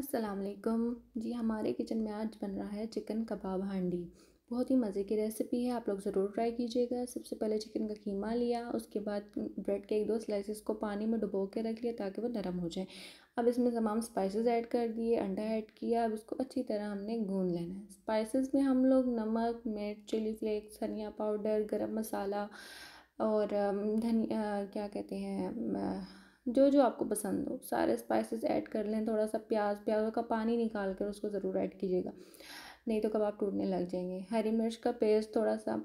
असलकम जी हमारे किचन में आज बन रहा है चिकन कबाब हांडी बहुत ही मज़े की रेसिपी है आप लोग ज़रूर ट्राई कीजिएगा सबसे पहले चिकन का कीमा लिया उसके बाद ब्रेड के एक दो स्लाइसेस को पानी में डुबो के रख लिया ताकि वो नरम हो जाए अब इसमें तमाम स्पाइसेस ऐड कर दिए अंडा ऐड किया अब इसको अच्छी तरह हमने गून लेना है स्पाइसेस में हम लोग नमक मिर्च चिली फ्लेक्स धनिया पाउडर गर्म मसाला और धनिया क्या कहते हैं जो जो आपको पसंद हो सारे स्पाइसेस ऐड कर लें थोड़ा सा प्याज प्याज का पानी निकाल कर उसको ज़रूर ऐड कीजिएगा नहीं तो कबाब टूटने लग जाएंगे हरी मिर्च का पेस्ट थोड़ा सा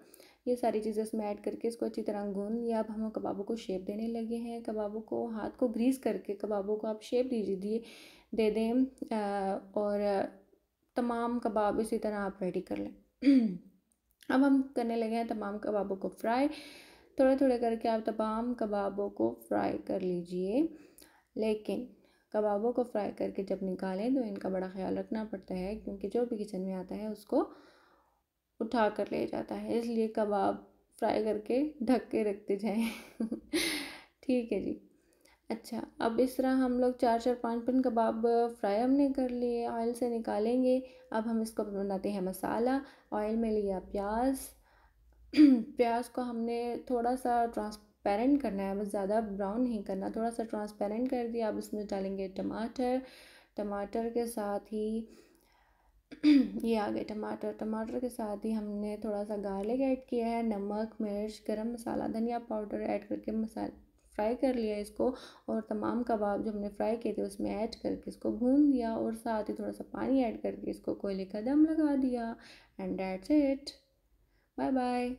ये सारी चीज़ें इसमें ऐड करके इसको अच्छी तरह गून या अब हम कबाबों को शेप देने लगे हैं कबाबों को हाथ को ग्रीस करके कबाबों को आप शेप दीजिए दिए दे दें और तमाम कबाब इसी तरह आप रेडी कर लें अब हम करने लगे हैं तमाम कबाबों को फ्राई थोड़े थोड़े करके आप तमाम कबाबों को फ्राई कर लीजिए लेकिन कबाबों को फ्राई करके जब निकालें तो इनका बड़ा ख्याल रखना पड़ता है क्योंकि जो भी किचन में आता है उसको उठा कर ले जाता है इसलिए कबाब फ्राई करके ढक के रखते जाएं ठीक है जी अच्छा अब इस तरह हम लोग चार चार पाँच पाँच कबाब फ्राई हमने कर लिए ऑयल से निकालेंगे अब हम इसको बनाते हैं मसाला ऑयल में लिया प्याज प्याज को हमने थोड़ा सा ट्रांसपेरेंट करना है बस ज़्यादा ब्राउन नहीं करना थोड़ा सा ट्रांसपेरेंट कर दिया अब इसमें डालेंगे टमाटर टमाटर के साथ ही ये आ गए टमाटर टमाटर के साथ ही हमने थोड़ा सा गार्लिक ऐड किया है नमक मिर्च गरम मसाला धनिया पाउडर ऐड करके मसाला फ्राई कर लिया इसको और तमाम कबाब जो हमने फ्राई किए थे उसमें ऐड करके इसको भून दिया और साथ ही थोड़ा सा पानी ऐड करके इसको कोयले का दम लगा दिया and that's it Bye bye.